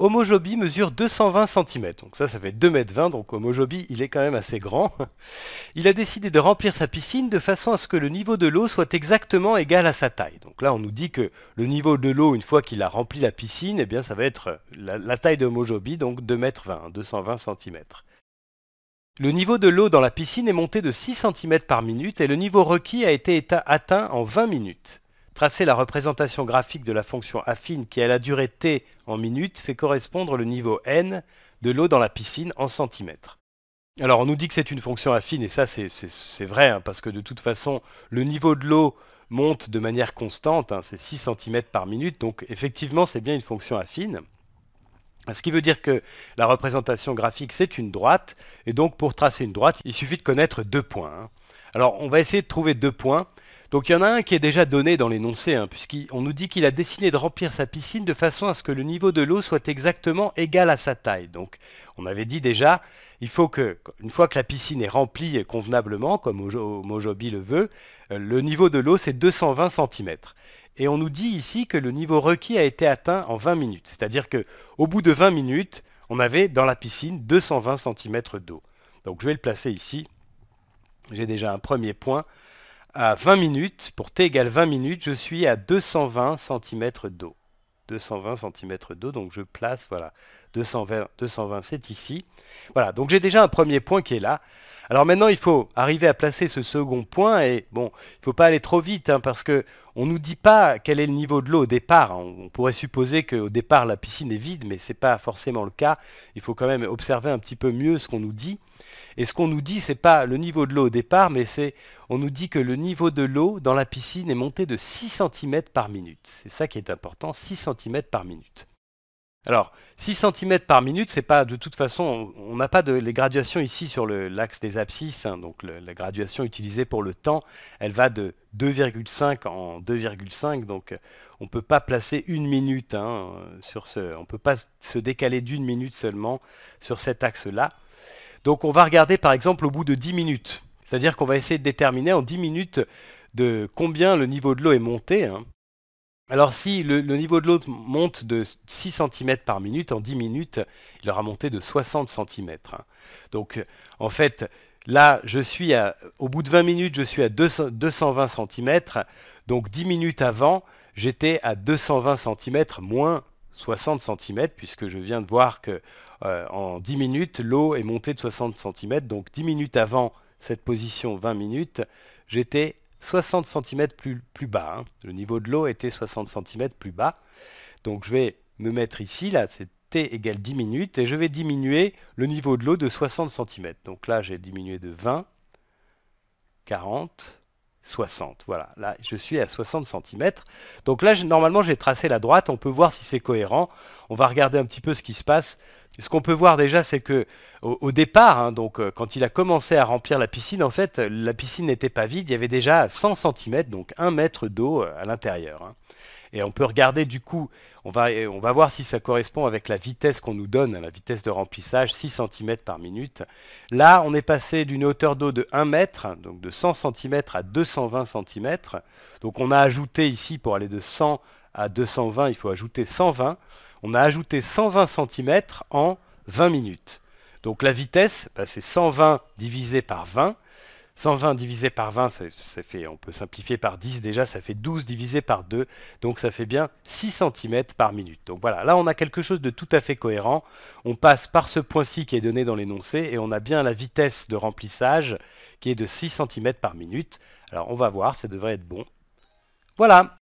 Homojobi mesure 220 cm, donc ça ça fait 2,20 m, donc Homojobi, il est quand même assez grand. Il a décidé de remplir sa piscine de façon à ce que le niveau de l'eau soit exactement égal à sa taille. Donc là on nous dit que le niveau de l'eau une fois qu'il a rempli la piscine, eh bien ça va être euh, la, taille de Homojobi, donc 2,20 m, 220 cm. Le niveau de l'eau dans la piscine est monté de 6 cm par minute et le niveau requis a été atteint en 20 minutes. Tracer la représentation graphique de la fonction affine qui a la durée t en minutes fait correspondre le niveau n de l'eau dans la piscine en centimètres. Alors on nous dit que c'est une fonction affine et ça c'est vrai hein, parce que de toute façon le niveau de l'eau monte de manière constante, hein, c'est 6 cm par minute, donc effectivement c'est bien une fonction affine. Ce qui veut dire que la représentation graphique c'est une droite et donc pour tracer une droite il suffit de connaître deux points. Hein. Alors on va essayer de trouver deux points donc il y en a un qui est déjà donné dans l'énoncé, hein, puisqu'on nous dit qu'il a décidé de remplir sa piscine de façon à ce que le niveau de l'eau soit exactement égal à sa taille. Donc on avait dit déjà, il faut que, une fois que la piscine est remplie convenablement, comme Mojobi le veut, euh, le niveau de l'eau c'est 220 cm. Et on nous dit ici que le niveau requis a été atteint en 20 minutes. C'est-à-dire qu'au bout de 20 minutes, on avait dans la piscine 220 cm d'eau. Donc je vais le placer ici. J'ai déjà un premier point à 20 minutes, pour t égale 20 minutes, je suis à 220 cm d'eau. 220 cm d'eau, donc je place, voilà, 220, 220 c'est ici. Voilà, donc j'ai déjà un premier point qui est là. Alors maintenant, il faut arriver à placer ce second point et bon, il ne faut pas aller trop vite hein, parce que on nous dit pas quel est le niveau de l'eau au départ. Hein. On, pourrait supposer qu'au départ la piscine est vide, mais ce n'est pas forcément le cas. Il faut quand même observer un petit peu mieux ce qu'on nous dit. Et ce qu'on nous dit, c'est pas le niveau de l'eau au départ, mais c'est on nous dit que le niveau de l'eau dans la piscine est monté de 6 cm par minute. C'est ça qui est important, 6 cm par minute. Alors, 6 cm par minute, c'est pas de toute façon, on n'a pas de, les graduations ici sur l'axe des abscisses, hein, donc la graduation utilisée pour le temps, elle va de 2,5 en 2,5, donc euh, on ne peut pas placer une minute hein, sur ce, on ne peut pas se décaler d'une minute seulement sur cet axe-là. Donc on va regarder par exemple au bout de 10 minutes, c'est-à-dire qu'on va essayer de déterminer en 10 minutes de combien le niveau de l'eau est monté, hein. Alors si le, niveau de l'eau monte de 6 cm par minute, en 10 minutes, il aura monté de 60 cm. Donc en fait, là, je suis à, au bout de 20 minutes, je suis à 220 cm. Donc 10 minutes avant, j'étais à 220 cm moins 60 cm, puisque je viens de voir que euh, en 10 minutes, l'eau est montée de 60 cm. Donc 10 minutes avant cette position, 20 minutes, j'étais 60 cm plus, bas. Hein. Le niveau de l'eau était 60 cm plus bas. Donc je vais me mettre ici, là c'est t égale 10 minutes, et je vais diminuer le niveau de l'eau de 60 cm. Donc là j'ai diminué de 20, 40, 60. Voilà, là je suis à 60 cm. Donc là, normalement, j'ai tracé la droite. On peut voir si c'est cohérent. On va regarder un petit peu ce qui se passe. Ce qu'on peut voir déjà, c'est que au, départ, hein, donc, euh, quand il a commencé à remplir la piscine, en fait, euh, la piscine n'était pas vide. Il y avait déjà 100 cm, donc 1 mètre d'eau euh, à l'intérieur. Hein. Et on peut regarder du coup, on va, on va voir si ça correspond avec la vitesse qu'on nous donne, hein, la vitesse de remplissage, 6 cm par minute. Là, on est passé d'une hauteur d'eau de 1 mètre, donc de 100 cm à 220 cm. Donc on a ajouté ici, pour aller de 100 à 220, il faut ajouter 120. On a ajouté 120 cm en 20 minutes. Donc la vitesse, bah, c'est 120 divisé par 20. 120 divisé par 20, ça, fait, on peut simplifier par 10 déjà, ça fait 12 divisé par 2, donc ça fait bien 6 cm par minute. Donc voilà, là on a quelque chose de tout à fait cohérent. On passe par ce point-ci qui est donné dans l'énoncé et on a bien la vitesse de remplissage qui est de 6 cm par minute. Alors on va voir, ça devrait être bon. Voilà